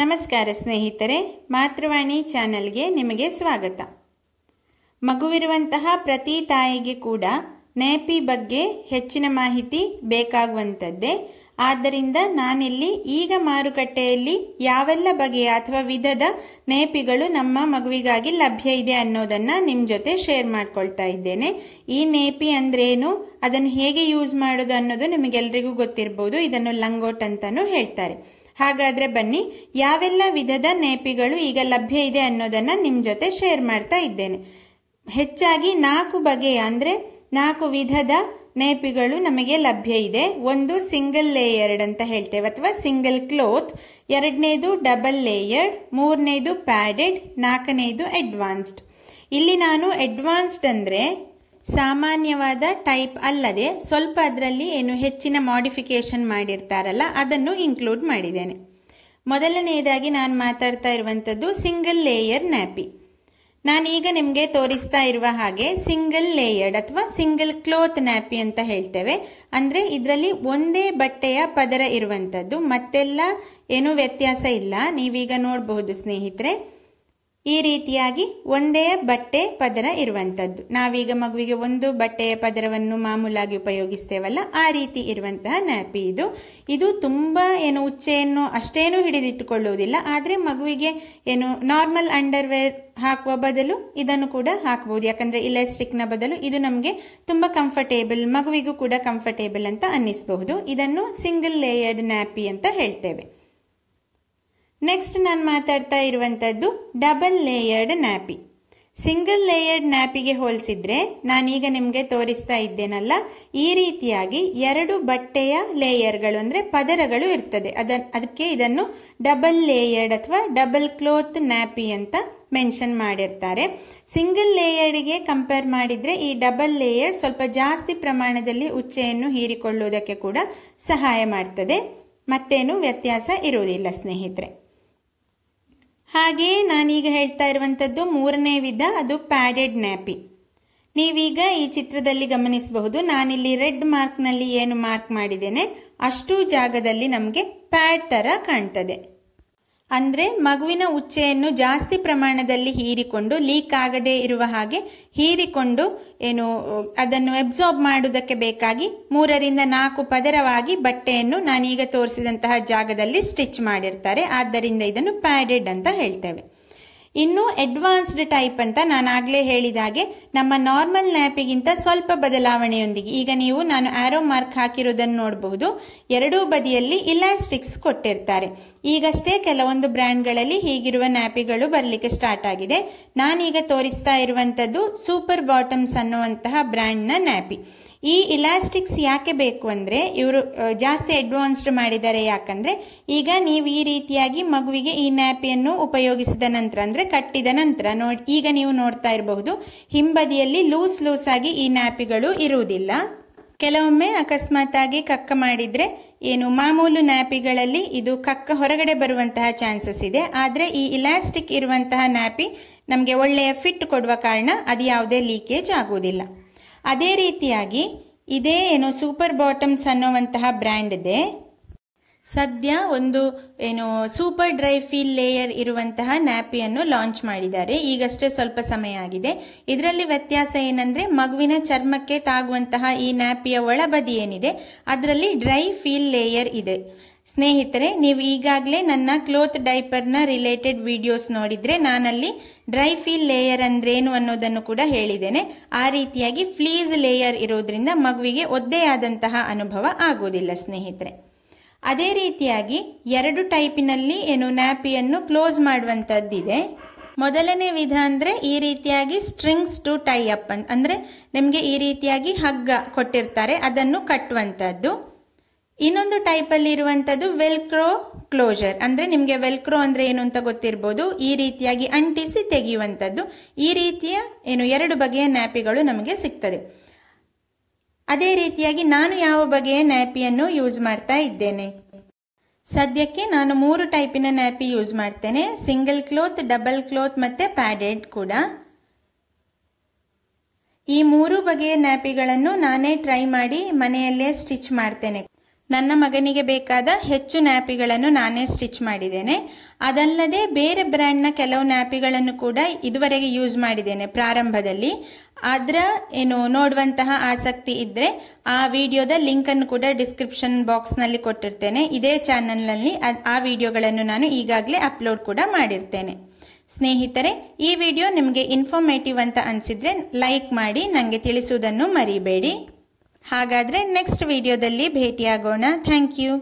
ನಮಸ್ಕಾರ ಸ್ನೇಹಿತರೆ ಮಾತೃವಾಣಿ ಚಾನಲ್ಗೆ ನಿಮಗೆ ಸ್ವಾಗತ ಮಗುವಿರುವಂತಹ ಪ್ರತಿ ತಾಯಿಗೆ ಕೂಡ ನೇಪಿ ಬಗ್ಗೆ ಹೆಚ್ಚಿನ ಮಾಹಿತಿ ಬೇಕಾಗುವಂಥದ್ದೇ ಆದ್ದರಿಂದ ನಾನಿಲ್ಲಿ ಈಗ ಮಾರುಕಟ್ಟೆಯಲ್ಲಿ ಯಾವೆಲ್ಲ ಬಗೆಯ ಅಥವಾ ವಿಧದ ನೇಪಿಗಳು ನಮ್ಮ ಮಗುವಿಗಾಗಿ ಲಭ್ಯ ಇದೆ ಅನ್ನೋದನ್ನು ನಿಮ್ಮ ಜೊತೆ ಶೇರ್ ಮಾಡ್ಕೊಳ್ತಾ ಇದ್ದೇನೆ ಈ ನೇಪಿ ಅಂದ್ರೇನು ಅದನ್ನು ಹೇಗೆ ಯೂಸ್ ಮಾಡೋದು ಅನ್ನೋದು ನಿಮಗೆಲ್ಲರಿಗೂ ಗೊತ್ತಿರ್ಬೋದು ಇದನ್ನು ಲಂಗೋಟ್ ಅಂತಲೂ ಹೇಳ್ತಾರೆ ಹಾಗಾದರೆ ಬನ್ನಿ ಯಾವೆಲ್ಲ ವಿಧದ ನೇಪಿಗಳು ಈಗ ಲಭ್ಯ ಇದೆ ಅನ್ನೋದನ್ನು ನಿಮ್ಮ ಜೊತೆ ಶೇರ್ ಮಾಡ್ತಾ ಇದ್ದೇನೆ ಹೆಚ್ಚಾಗಿ ನಾಲ್ಕು ಬಗೆಯ ಅಂದರೆ ನಾಲ್ಕು ವಿಧದ ನೇಪಿಗಳು ನಮಗೆ ಲಭ್ಯ ಇದೆ ಒಂದು ಸಿಂಗಲ್ ಲೇಯರ್ಡ್ ಅಂತ ಹೇಳ್ತೇವೆ ಅಥವಾ ಸಿಂಗಲ್ ಕ್ಲೋತ್ ಎರಡನೇದು ಡಬಲ್ ಲೇಯರ್ಡ್ ಮೂರನೇದು ಪ್ಯಾಡೆಡ್ ನಾಲ್ಕನೇದು ಅಡ್ವಾನ್ಸ್ಡ್ ಇಲ್ಲಿ ನಾನು ಅಡ್ವಾನ್ಸ್ಡ್ ಅಂದರೆ ಸಾಮಾನ್ಯವಾದ ಟೈಪ್ ಅಲ್ಲದೆ ಸ್ವಲ್ಪ ಅದರಲ್ಲಿ ಏನು ಹೆಚ್ಚಿನ ಮಾಡಿಫಿಕೇಶನ್ ಮಾಡಿರ್ತಾರಲ್ಲ ಅದನ್ನು ಇನ್ಕ್ಲೂಡ್ ಮಾಡಿದ್ದೇನೆ ಮೊದಲನೆಯದಾಗಿ ನಾನು ಮಾತಾಡ್ತಾ ಇರುವಂಥದ್ದು ಸಿಂಗಲ್ ಲೇಯರ್ ನ್ಯಾಪಿ ನಾನೀಗ ನಿಮಗೆ ತೋರಿಸ್ತಾ ಇರುವ ಹಾಗೆ ಸಿಂಗಲ್ ಲೇಯರ್ಡ್ ಅಥವಾ ಸಿಂಗಲ್ ಕ್ಲೋತ್ ನ್ಯಾಪಿ ಅಂತ ಹೇಳ್ತೇವೆ ಅಂದರೆ ಇದರಲ್ಲಿ ಒಂದೇ ಬಟ್ಟೆಯ ಪದರ ಇರುವಂಥದ್ದು ಮತ್ತೆಲ್ಲ ಏನೂ ವ್ಯತ್ಯಾಸ ಇಲ್ಲ ನೀವೀಗ ನೋಡಬಹುದು ಸ್ನೇಹಿತರೆ ಈ ರೀತಿಯಾಗಿ ಒಂದೇ ಬಟ್ಟೆ ಪದರ ಇರುವಂಥದ್ದು ನಾವೀಗ ಮಗುವಿಗೆ ಒಂದು ಬಟ್ಟೆಯ ಪದರವನ್ನು ಮಾಮೂಲಾಗಿ ಉಪಯೋಗಿಸ್ತೇವಲ್ಲ ಆ ರೀತಿ ಇರುವಂತಹ ನ್ಯಾಪಿ ಇದು ಇದು ತುಂಬ ಏನು ಉಚ್ಚೆಯನ್ನು ಅಷ್ಟೇನೂ ಹಿಡಿದಿಟ್ಟುಕೊಳ್ಳುವುದಿಲ್ಲ ಆದರೆ ಮಗುವಿಗೆ ಏನು ನಾರ್ಮಲ್ ಅಂಡರ್ವೇರ್ ಹಾಕುವ ಬದಲು ಇದನ್ನು ಕೂಡ ಹಾಕಬಹುದು ಯಾಕಂದರೆ ಇಲೆಸ್ಟಿಕ್ನ ಬದಲು ಇದು ನಮಗೆ ತುಂಬ ಕಂಫರ್ಟೇಬಲ್ ಮಗುವಿಗೂ ಕೂಡ ಕಂಫರ್ಟೇಬಲ್ ಅಂತ ಅನ್ನಿಸ್ಬಹುದು ಇದನ್ನು ಸಿಂಗಲ್ ಲೇಯರ್ಡ್ ನ್ಯಾಪಿ ಅಂತ ಹೇಳ್ತೇವೆ ನೆಕ್ಸ್ಟ್ ನಾನು ಮಾತಾಡ್ತಾ ಇರುವಂಥದ್ದು double layered nappy single layered ನ್ಯಾಪಿಗೆ ಹೋಲಿಸಿದ್ರೆ ನಾನೀಗ ನಿಮಗೆ ತೋರಿಸ್ತಾ ಇದ್ದೇನಲ್ಲ ಈ ರೀತಿಯಾಗಿ ಎರಡು ಬಟ್ಟೆಯ ಲೇಯರ್ಗಳು ಅಂದರೆ ಪದರಗಳು ಇರ್ತದೆ ಅದ ಅದಕ್ಕೆ ಇದನ್ನು ಡಬಲ್ ಲೇಯರ್ಡ್ ಅಥವಾ ಡಬಲ್ ಕ್ಲೋತ್ ನ್ಯಾಪಿ ಅಂತ ಮೆನ್ಷನ್ ಮಾಡಿರ್ತಾರೆ ಸಿಂಗಲ್ ಲೇಯರ್ಡ್ಗೆ ಕಂಪೇರ್ ಮಾಡಿದರೆ ಈ ಡಬಲ್ ಲೇಯರ್ ಸ್ವಲ್ಪ ಜಾಸ್ತಿ ಪ್ರಮಾಣದಲ್ಲಿ ಉಚ್ಚೆಯನ್ನು ಹೀರಿಕೊಳ್ಳುವುದಕ್ಕೆ ಕೂಡ ಸಹಾಯ ಮಾಡ್ತದೆ ಮತ್ತೇನು ವ್ಯತ್ಯಾಸ ಇರುವುದಿಲ್ಲ ಸ್ನೇಹಿತರೆ ಹಾಗೆಯೇ ನಾನೀಗ ಹೇಳ್ತಾ ಇರುವಂಥದ್ದು ಮೂರನೇ ವಿಧ ಅದು ಪ್ಯಾಡೆಡ್ ನ್ಯಾಪಿ ನೀವೀಗ ಈ ಚಿತ್ರದಲ್ಲಿ ಗಮನಿಸಬಹುದು ನಾನಿಲ್ಲಿ ರೆಡ್ ಮಾರ್ಕ್ನಲ್ಲಿ ಏನು ಮಾರ್ಕ್ ಮಾಡಿದ್ದೇನೆ ಅಷ್ಟು ಜಾಗದಲ್ಲಿ ನಮಗೆ ಪ್ಯಾಡ್ ಥರ ಕಾಣ್ತದೆ ಅಂದರೆ ಮಗುವಿನ ಉಚ್ಚೆಯನ್ನು ಜಾಸ್ತಿ ಪ್ರಮಾಣದಲ್ಲಿ ಹೀರಿಕೊಂಡು ಲೀಕ್ ಆಗದೇ ಇರುವ ಹಾಗೆ ಹೀರಿಕೊಂಡು ಏನು ಅದನ್ನು ಅಬ್ಸಾರ್ಬ್ ಮಾಡುವುದಕ್ಕೆ ಬೇಕಾಗಿ ಮೂರರಿಂದ ನಾಲ್ಕು ಪದರವಾಗಿ ಬಟ್ಟೆಯನ್ನು ನಾನೀಗ ತೋರಿಸಿದಂತಹ ಜಾಗದಲ್ಲಿ ಸ್ಟಿಚ್ ಮಾಡಿರ್ತಾರೆ ಆದ್ದರಿಂದ ಇದನ್ನು ಪ್ಯಾಡೆಡ್ ಅಂತ ಹೇಳ್ತೇವೆ ಇನ್ನೂ ಅಡ್ವಾನ್ಸ್ಡ್ ಟೈಪ್ ಅಂತ ನಾನು ಆಗಲೇ ಹಾಗೆ ನಮ್ಮ ನಾರ್ಮಲ್ ನ್ಯಾಪಿಗಿಂತ ಸ್ವಲ್ಪ ಬದಲಾವಣೆಯೊಂದಿಗೆ ಈಗ ನೀವು ನಾನು ಆರೋ ಮಾರ್ಕ್ ಹಾಕಿರೋದನ್ನು ನೋಡಬಹುದು ಎರಡೂ ಬದಿಯಲ್ಲಿ ಇಲಾಸ್ಟಿಕ್ಸ್ ಕೊಟ್ಟಿರ್ತಾರೆ ಈಗಷ್ಟೇ ಕೆಲವೊಂದು ಬ್ರ್ಯಾಂಡ್ಗಳಲ್ಲಿ ಹೀಗಿರುವ ನ್ಯಾಪಿಗಳು ಬರಲಿಕ್ಕೆ ಸ್ಟಾರ್ಟ್ ಆಗಿದೆ ನಾನೀಗ ತೋರಿಸ್ತಾ ಇರುವಂಥದ್ದು ಸೂಪರ್ ಬಾಟಮ್ಸ್ ಅನ್ನುವಂತಹ ಬ್ರ್ಯಾಂಡ್ನ ನ್ಯಾಪಿ ಈ ಇಲಾಸ್ಟಿಕ್ಸ್ ಯಾಕೆ ಬೇಕು ಅಂದರೆ ಇವರು ಜಾಸ್ತಿ ಅಡ್ವಾನ್ಸ್ಡ್ ಮಾಡಿದ್ದಾರೆ ಯಾಕಂದರೆ ಈಗ ನೀವು ಈ ರೀತಿಯಾಗಿ ಮಗುವಿಗೆ ಈ ನ್ಯಾಪಿಯನ್ನು ಉಪಯೋಗಿಸಿದ ನಂತರ ಅಂದರೆ ಕಟ್ಟಿದ ನಂತರ ನೋಡಿ ಈಗ ನೀವು ನೋಡ್ತಾ ಇರಬಹುದು ಹಿಂಬದಿಯಲ್ಲಿ ಲೂಸ್ ಲೂಸ್ ಆಗಿ ಈ ನ್ಯಾಪಿಗಳು ಇರುವುದಿಲ್ಲ ಕೆಲವೊಮ್ಮೆ ಅಕಸ್ಮಾತಾಗಿ ಕಕ್ಕ ಮಾಡಿದರೆ ಏನು ಮಾಮೂಲು ನ್ಯಾಪಿಗಳಲ್ಲಿ ಇದು ಕಕ್ಕ ಹೊರಗಡೆ ಬರುವಂತಹ ಚಾನ್ಸಸ್ ಇದೆ ಆದರೆ ಈ ಇಲಾಸ್ಟಿಕ್ ಇರುವಂತಹ ನ್ಯಾಪಿ ನಮಗೆ ಒಳ್ಳೆಯ ಫಿಟ್ ಕೊಡುವ ಕಾರಣ ಅದು ಯಾವುದೇ ಲೀಕೇಜ್ ಆಗುವುದಿಲ್ಲ ಅದೇ ರೀತಿಯಾಗಿ ಇದೇ ಏನು ಸೂಪರ್ ಬಾಟಮ್ಸ್ ಅನ್ನುವಂತಹ ಬ್ರ್ಯಾಂಡ್ ಇದೆ ಸದ್ಯ ಒಂದು ಏನು ಸೂಪರ್ ಡ್ರೈ ಫೀಲ್ ಲೇಯರ್ ಇರುವಂತಹ ನ್ಯಾಪಿಯನ್ನು ಲಾಂಚ್ ಮಾಡಿದ್ದಾರೆ ಈಗಷ್ಟೇ ಸ್ವಲ್ಪ ಸಮಯ ಆಗಿದೆ ಇದರಲ್ಲಿ ವ್ಯತ್ಯಾಸ ಏನಂದರೆ ಮಗುವಿನ ಚರ್ಮಕ್ಕೆ ತಾಗುವಂತಹ ಈ ನ್ಯಾಪಿಯ ಒಳಬದಿ ಏನಿದೆ ಅದರಲ್ಲಿ ಡ್ರೈ ಫೀಲ್ ಲೇಯರ್ ಇದೆ ಸ್ನೇಹಿತರೆ ನೀವು ಈಗಾಗಲೇ ನನ್ನ ಕ್ಲೋತ್ ಡೈಪರ್ನ ರಿಲೇಟೆಡ್ ವಿಡಿಯೋಸ್ ನೋಡಿದರೆ ನಾನಲ್ಲಿ ಡ್ರೈ ಫೀಲ್ ಲೇಯರ್ ಅಂದ್ರೇನು ಅನ್ನೋದನ್ನು ಕೂಡ ಹೇಳಿದ್ದೇನೆ ಆ ರೀತಿಯಾಗಿ ಫ್ಲೀಸ್ ಲೇಯರ್ ಇರೋದ್ರಿಂದ ಮಗುವಿಗೆ ಒದ್ದೆಯಾದಂತಹ ಅನುಭವ ಆಗೋದಿಲ್ಲ ಸ್ನೇಹಿತರೆ ಅದೇ ರೀತಿಯಾಗಿ ಎರಡು ಟೈಪಿನಲ್ಲಿ ಏನು ನ್ಯಾಪಿಯನ್ನು ಕ್ಲೋಸ್ ಮಾಡುವಂಥದ್ದಿದೆ ಮೊದಲನೇ ವಿಧ ಅಂದರೆ ಈ ರೀತಿಯಾಗಿ ಸ್ಟ್ರಿಂಗ್ಸ್ ಟು ಟೈ ಅಪ್ ಅಂತ ಅಂದರೆ ನಿಮಗೆ ಈ ರೀತಿಯಾಗಿ ಹಗ್ಗ ಕೊಟ್ಟಿರ್ತಾರೆ ಅದನ್ನು ಕಟ್ಟುವಂಥದ್ದು ಇನ್ನೊಂದು ಟೈಪಲ್ಲಿ ಇರುವಂಥದ್ದು ವೆಲ್ಕ್ರೋ ಕ್ಲೋಜರ್ ಅಂದರೆ ನಿಮಗೆ ವೆಲ್ಕ್ರೋ ಅಂದರೆ ಏನು ಅಂತ ಗೊತ್ತಿರ್ಬೋದು ಈ ರೀತಿಯಾಗಿ ಅಂಟಿಸಿ ತೆಗೆಯುವಂಥದ್ದು ಈ ರೀತಿಯ ಏನು ಎರಡು ಬಗೆಯ ನ್ಯಾಪಿಗಳು ನಮಗೆ ಸಿಗ್ತದೆ ಅದೇ ರೀತಿಯಾಗಿ ನಾನು ಯಾವ ಬಗೆಯ ನ್ಯಾಪಿಯನ್ನು ಯೂಸ್ ಮಾಡ್ತಾ ಇದ್ದೇನೆ ಸದ್ಯಕ್ಕೆ ನಾನು ಮೂರು ಟೈಪಿನ ನ್ಯಾಪಿ ಯೂಸ್ ಮಾಡ್ತೇನೆ ಸಿಂಗಲ್ ಕ್ಲೋತ್ ಡಬಲ್ ಕ್ಲೋತ್ ಮತ್ತು ಪ್ಯಾಡೆಡ್ ಕೂಡ ಈ ಮೂರು ಬಗೆಯ ನ್ಯಾಪಿಗಳನ್ನು ನಾನೇ ಟ್ರೈ ಮಾಡಿ ಮನೆಯಲ್ಲೇ ಸ್ಟಿಚ್ ಮಾಡ್ತೇನೆ ನನ್ನ ಮಗನಿಗೆ ಬೇಕಾದ ಹೆಚ್ಚು ನ್ಯಾಪಿಗಳನ್ನು ನಾನೇ ಸ್ಟಿಚ್ ಮಾಡಿದ್ದೇನೆ ಅದಲ್ಲದೆ ಬೇರೆ ಬ್ರ್ಯಾಂಡ್ನ ಕೆಲವು ನ್ಯಾಪಿಗಳನ್ನು ಕೂಡ ಇದುವರೆಗೆ ಯೂಸ್ ಮಾಡಿದ್ದೇನೆ ಪ್ರಾರಂಭದಲ್ಲಿ ಅದರ ಏನು ನೋಡುವಂತಹ ಆಸಕ್ತಿ ಇದ್ದರೆ ಆ ವಿಡಿಯೋದ ಲಿಂಕನ್ನು ಕೂಡ ಡಿಸ್ಕ್ರಿಪ್ಷನ್ ಬಾಕ್ಸ್ನಲ್ಲಿ ಕೊಟ್ಟಿರ್ತೇನೆ ಇದೇ ಚಾನಲ್ನಲ್ಲಿ ಆ ವಿಡಿಯೋಗಳನ್ನು ನಾನು ಈಗಾಗಲೇ ಅಪ್ಲೋಡ್ ಕೂಡ ಮಾಡಿರ್ತೇನೆ ಸ್ನೇಹಿತರೆ ಈ ವಿಡಿಯೋ ನಿಮಗೆ ಇನ್ಫಾರ್ಮೇಟಿವ್ ಅಂತ ಅನಿಸಿದರೆ ಲೈಕ್ ಮಾಡಿ ನನಗೆ ತಿಳಿಸುವುದನ್ನು ಮರಿಬೇಡಿ ಹಾಗಾದರೆ ನೆಕ್ಸ್ಟ್ ವಿಡಿಯೋದಲ್ಲಿ ಭೇಟಿಯಾಗೋಣ ಥ್ಯಾಂಕ್ ಯು